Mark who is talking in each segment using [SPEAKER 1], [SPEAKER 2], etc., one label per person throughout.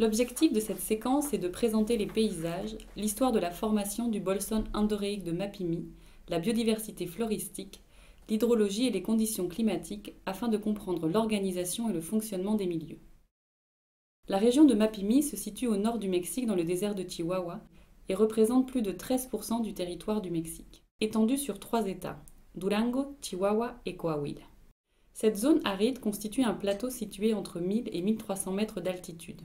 [SPEAKER 1] L'objectif de cette séquence est de présenter les paysages, l'histoire de la formation du bolson endoréique de Mapimi, la biodiversité floristique, l'hydrologie et les conditions climatiques afin de comprendre l'organisation et le fonctionnement des milieux. La région de Mapimi se situe au nord du Mexique dans le désert de Chihuahua et représente plus de 13% du territoire du Mexique, étendue sur trois États, Durango, Chihuahua et Coahuila. Cette zone aride constitue un plateau situé entre 1000 et 1300 mètres d'altitude.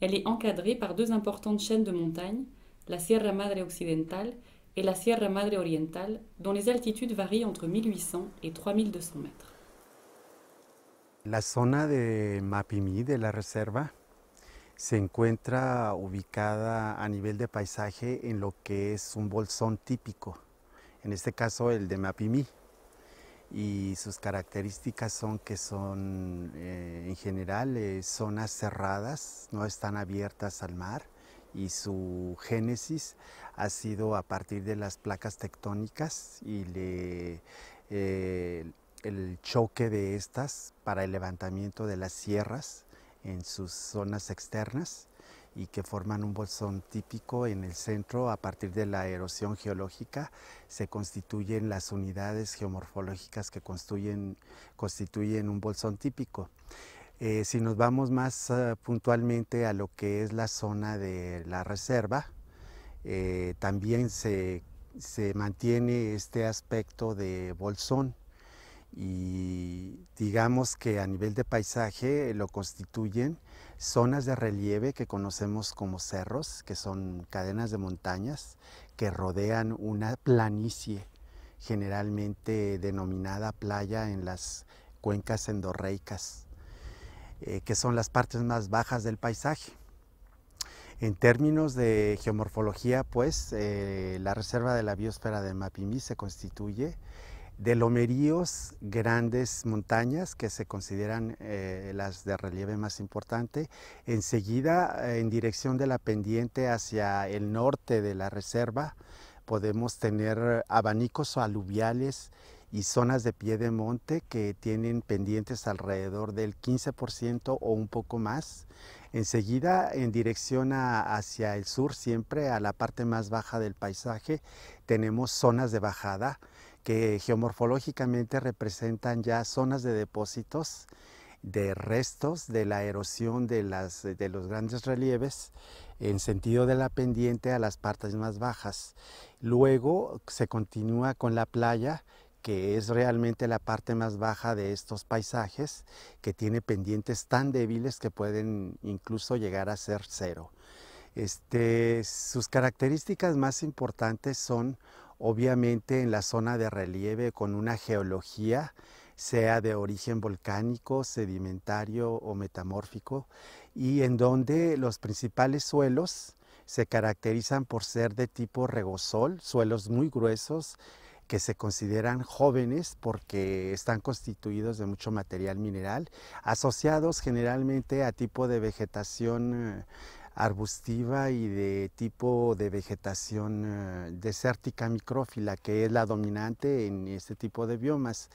[SPEAKER 1] Elle est encadrée par deux importantes chaînes de montagnes, la Sierra Madre Occidentale et la Sierra Madre Orientale, dont les altitudes varient entre 1800 et 3200 mètres.
[SPEAKER 2] La zone de Mapimí de la réserve se encuentra ubicada a nivel de paisaje en lo que es un bolsón típico, en este caso el de Mapimí. y sus características son que son eh, en general eh, zonas cerradas, no están abiertas al mar y su génesis ha sido a partir de las placas tectónicas y eh, el choque de estas para el levantamiento de las sierras en sus zonas externas y que forman un bolsón típico en el centro a partir de la erosión geológica. Se constituyen las unidades geomorfológicas que constituyen, constituyen un bolsón típico. Eh, si nos vamos más eh, puntualmente a lo que es la zona de la reserva, eh, también se mantiene este aspecto de bolsón y digamos que a nivel de paisaje lo constituyen zonas de relieve que conocemos como cerros, que son cadenas de montañas que rodean una planicie generalmente denominada playa en las cuencas endorreicas, eh, que son las partes más bajas del paisaje. En términos de geomorfología, pues, eh, la reserva de la biosfera de Mapimí se constituye de lomeríos, grandes montañas que se consideran eh, las de relieve más importante. Enseguida, eh, en dirección de la pendiente hacia el norte de la reserva, podemos tener abanicos aluviales y zonas de pie de monte que tienen pendientes alrededor del 15% o un poco más. Enseguida, en dirección hacia el sur, siempre a la parte más baja del paisaje, tenemos zonas de bajada que geomorfológicamente representan ya zonas de depósitos de restos de la erosión de, las, de los grandes relieves en sentido de la pendiente a las partes más bajas. Luego se continúa con la playa que es realmente la parte más baja de estos paisajes, que tiene pendientes tan débiles que pueden incluso llegar a ser cero. Este, sus características más importantes son obviamente en la zona de relieve con una geología, sea de origen volcánico, sedimentario o metamórfico, y en donde los principales suelos se caracterizan por ser de tipo regosol, suelos muy gruesos que se consideran jóvenes porque están constituidos de mucho material mineral, asociados generalmente a tipo de vegetación eh, arbustiva y de tipo de vegetación eh, desértica micrófila, que es la dominante en este tipo de biomas.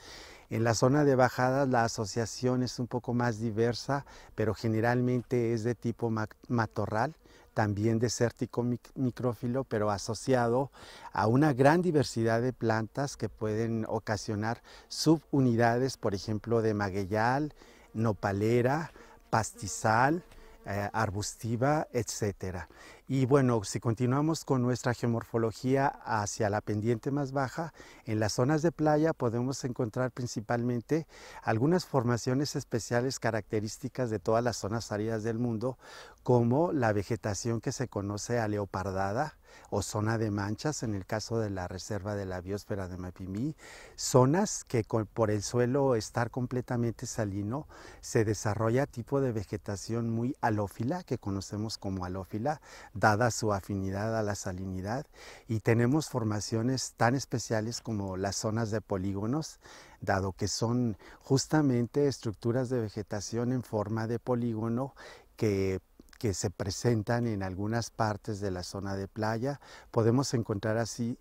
[SPEAKER 2] En la zona de bajadas la asociación es un poco más diversa, pero generalmente es de tipo matorral, también desértico micrófilo, pero asociado a una gran diversidad de plantas que pueden ocasionar subunidades, por ejemplo, de magueyal, nopalera, pastizal, eh, arbustiva, etcétera. Y bueno, si continuamos con nuestra geomorfología hacia la pendiente más baja, en las zonas de playa podemos encontrar principalmente algunas formaciones especiales características de todas las zonas áridas del mundo, como la vegetación que se conoce a leopardada o zona de manchas, en el caso de la reserva de la biosfera de Mapimí, zonas que por el suelo estar completamente salino se desarrolla tipo de vegetación muy alófila, que conocemos como alófila, dada su afinidad a la salinidad, y tenemos formaciones tan especiales como las zonas de polígonos, dado que son justamente estructuras de vegetación en forma de polígono que que se presentan en algunas partes de la zona de playa. Podemos encontrar así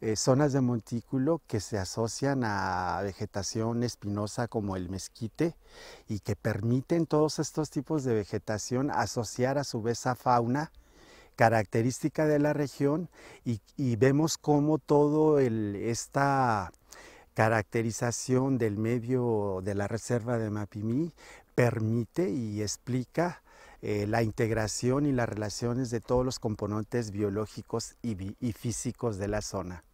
[SPEAKER 2] eh, zonas de montículo que se asocian a vegetación espinosa como el mezquite y que permiten todos estos tipos de vegetación asociar a su vez a fauna característica de la región y, vemos cómo todo esta caracterización del medio de la reserva de Mapimí permite y explica eh, la integración y las relaciones de todos los componentes biológicos y, físicos de la zona.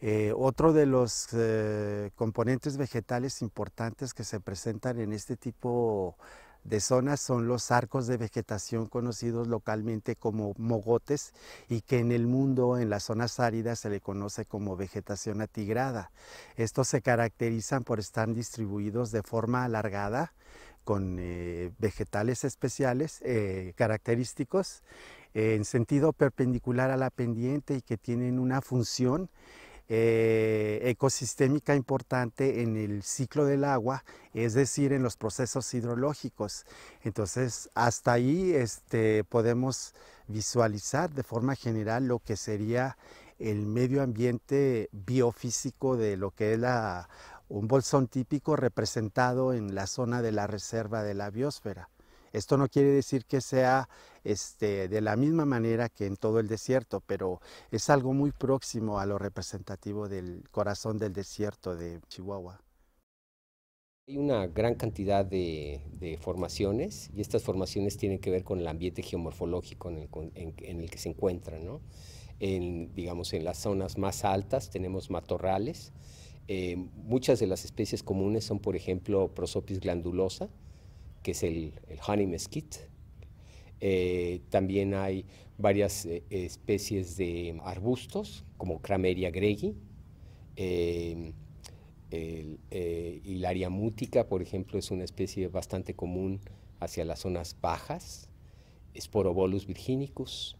[SPEAKER 2] Eh, otro de los eh, componentes vegetales importantes que se presentan en este tipo de zonas son los arcos de vegetación conocidos localmente como mogotes y que en el mundo en las zonas áridas se le conoce como vegetación atigrada. Estos se caracterizan por estar distribuidos de forma alargada, con eh, vegetales especiales eh, característicos eh, en sentido perpendicular a la pendiente y que tienen una función ecosistémica importante en el ciclo del agua, es decir, en los procesos hidrológicos. Entonces, hasta ahí este, podemos visualizar de forma general lo que sería el medio ambiente biofísico de lo que es la un bolsón típico representado en la zona de la reserva de la biosfera. Esto no quiere decir que sea este, de la misma manera que en todo el desierto, pero es algo muy próximo a lo representativo del corazón del desierto de Chihuahua.
[SPEAKER 3] Hay una gran cantidad de, formaciones y estas formaciones tienen que ver con el ambiente geomorfológico en el, que se encuentran. digamos, en las zonas más altas tenemos matorrales, eh, muchas de las especies comunes son, por ejemplo, Prosopis glandulosa, que es el, honey mesquite. Eh, también hay varias eh, especies de arbustos, como Crameria gregi, Hilaria mutica, por ejemplo, es una especie bastante común hacia las zonas bajas, Sporobolus virginicus,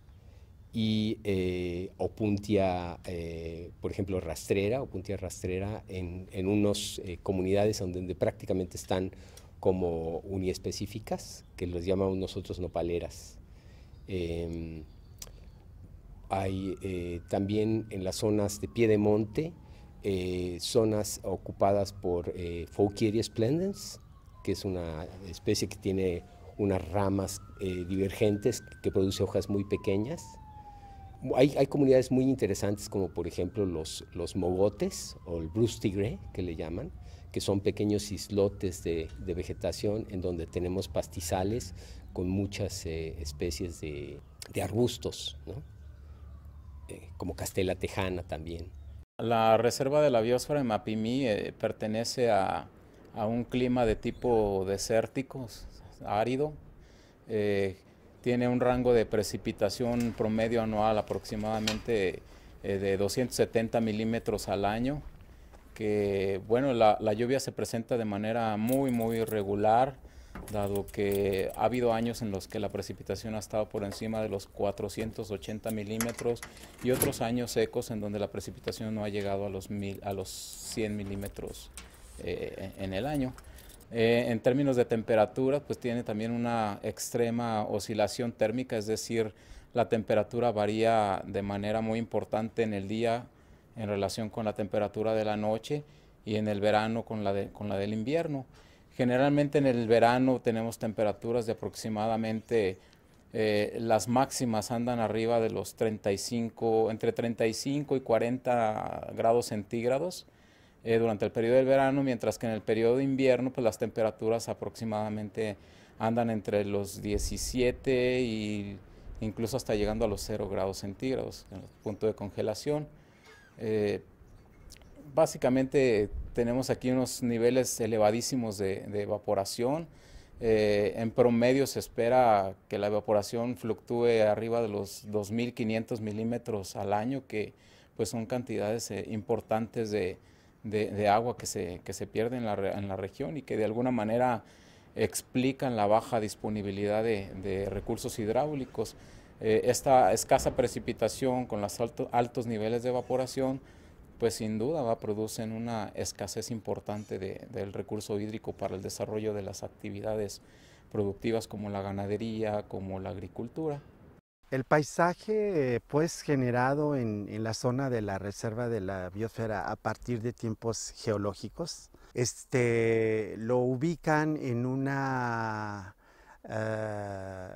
[SPEAKER 3] y eh, opuntia, eh, por ejemplo, rastrera, opuntia rastrera en, en unas eh, comunidades donde prácticamente están como uniespecíficas, que los llamamos nosotros nopaleras. Em, hay también en las zonas de pie de monte, zonas ocupadas por eh, splendens, que es una especie que tiene unas ramas divergentes que produce hojas muy pequeñas hay, comunidades muy interesantes como por ejemplo los, los mogotes o el Bruce Tigre, que le llaman, que son pequeños islotes de, de vegetación en donde tenemos pastizales con muchas eh, especies de, arbustos, eh, como castela tejana también. La reserva
[SPEAKER 4] de la biosfera de Mapimí eh, pertenece a, a, un clima de tipo desértico, árido, tiene un rango de precipitación promedio anual aproximadamente eh, de 270 milímetros al año, que bueno, la, lluvia se presenta de manera muy, muy irregular, dado que ha habido años en los que la precipitación ha estado por encima de los 480 milímetros y otros años secos en donde la precipitación no ha llegado a los, mil, a los 100 milímetros eh, en el año. Eh, en términos de temperatura, pues tiene también una extrema oscilación térmica, es decir, la temperatura varía de manera muy importante en el día en relación con la temperatura de la noche y en el verano con la, la del invierno. Generalmente en el verano tenemos temperaturas de aproximadamente, eh, las máximas andan arriba de los 35, entre 35 y 40 grados centígrados eh, durante el periodo del verano, mientras que en el periodo de invierno pues las temperaturas aproximadamente andan entre los 17 y incluso hasta llegando a los 0 grados centígrados, en el punto de congelación. Eh, básicamente tenemos aquí unos niveles elevadísimos de, evaporación. Eh, en promedio se espera que la evaporación fluctúe arriba de los 2.500 milímetros al año, que pues son cantidades importantes de, de, agua que se, pierde en la, región y que de alguna manera explican la baja disponibilidad de, recursos hidráulicos. Eh, esta escasa precipitación con los altos niveles de evaporación, pues sin duda va, a producir una escasez importante del recurso hídrico para el desarrollo de las actividades productivas como la ganadería, como la
[SPEAKER 2] agricultura. El paisaje eh, pues generado en, la zona de la reserva de la biosfera a partir de tiempos geológicos, este, lo ubican en una eh,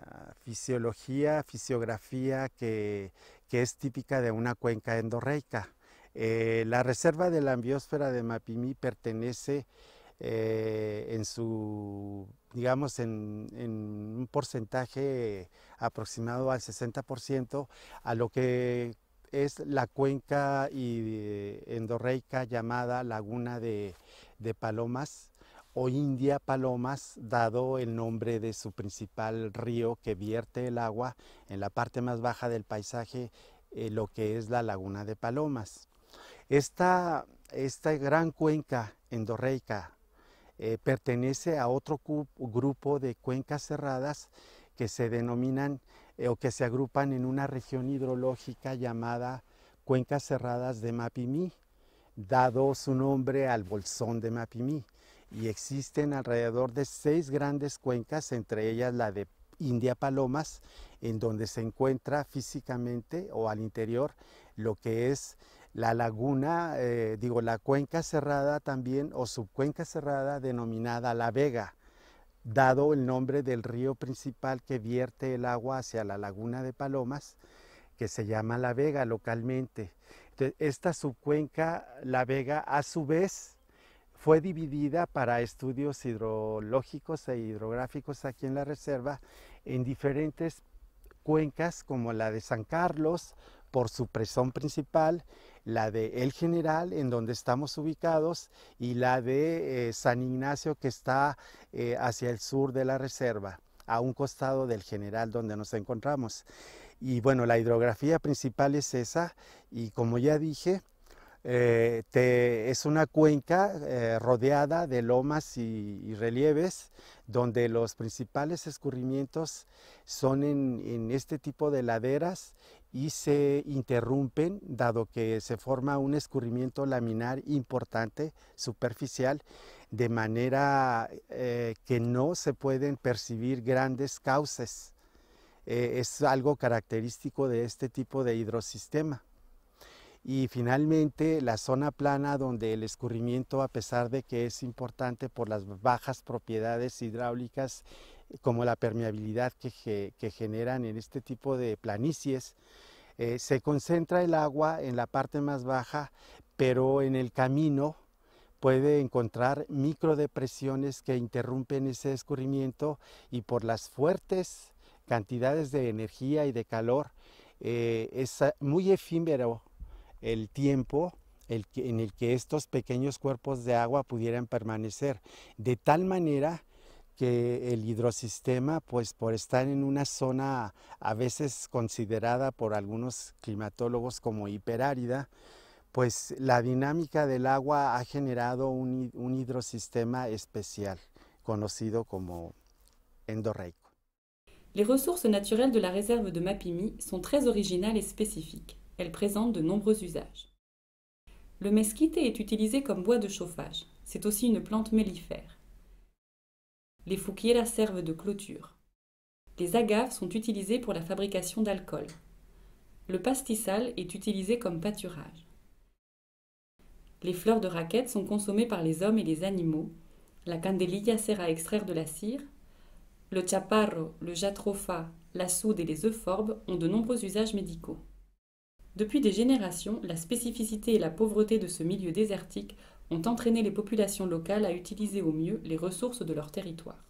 [SPEAKER 2] fisiología, fisiografía que, es típica de una cuenca endorreica. Eh, la reserva de la biosfera de Mapimí pertenece eh, en su, digamos, en, un porcentaje aproximado al 60% a lo que es la cuenca endorreica llamada Laguna de, Palomas o India Palomas, dado el nombre de su principal río que vierte el agua en la parte más baja del paisaje, eh, lo que es la Laguna de Palomas. esta gran cuenca endorreica eh, pertenece a otro grupo de cuencas cerradas que se denominan eh, o que se agrupan en una región hidrológica llamada Cuencas Cerradas de Mapimí, dado su nombre al bolsón de Mapimí. Y existen alrededor de seis grandes cuencas, entre ellas la de India Palomas, en donde se encuentra físicamente o al interior lo que es la laguna, eh, digo, la cuenca cerrada también o subcuenca cerrada denominada La Vega, dado el nombre del río principal que vierte el agua hacia la laguna de Palomas, que se llama La Vega localmente. esta subcuenca, La Vega, a su vez, fue dividida para estudios hidrológicos e hidrográficos aquí en la reserva en diferentes cuencas como la de San Carlos, por su presión principal, la de El General, en donde estamos ubicados, y la de eh, San Ignacio, que está eh, hacia el sur de la reserva, a un costado del General donde nos encontramos. Y bueno, la hidrografía principal es esa, y como ya dije, eh, es una cuenca eh, rodeada de lomas y, relieves donde los principales escurrimientos son en, este tipo de laderas y se interrumpen dado que se forma un escurrimiento laminar importante, superficial, de manera eh, que no se pueden percibir grandes cauces. es algo característico de este tipo de hidrosistema y finalmente la zona plana donde el escurrimiento, a pesar de que es importante por las bajas propiedades hidráulicas eh, como la permeabilidad que, generan en este tipo de planicies, eh, se concentra el agua en la parte más baja, pero en el camino puede encontrar microdepresiones que interrumpen ese escurrimiento y por las fuertes cantidades de energía y de calor eh, es ah, muy efímero el tiempo en el que estos pequeños cuerpos de agua pudieran permanecer, de tal manera que el hidrosistema, pues por estar en una zona a veces considerada por algunos climatólogos como hiperárida, pues la dinámica del agua ha generado un, un hidrosistema especial, conocido como endorreico.
[SPEAKER 1] Les ressources naturelles de la réserve de Mapimi son très originales et spécifiques. elle présente de nombreux usages. Le mesquite est utilisé comme bois de chauffage. C'est aussi une plante mellifère. Les la servent de clôture. Les agaves sont utilisées pour la fabrication d'alcool. Le pastissal est utilisé comme pâturage. Les fleurs de raquette sont consommées par les hommes et les animaux. La candelilla sert à extraire de la cire. Le chaparro, le jatropha, la soude et les euphorbes ont de nombreux usages médicaux. Depuis des générations, la spécificité et la pauvreté de ce milieu désertique ont entraîné les populations locales à utiliser au mieux les ressources de leur territoire.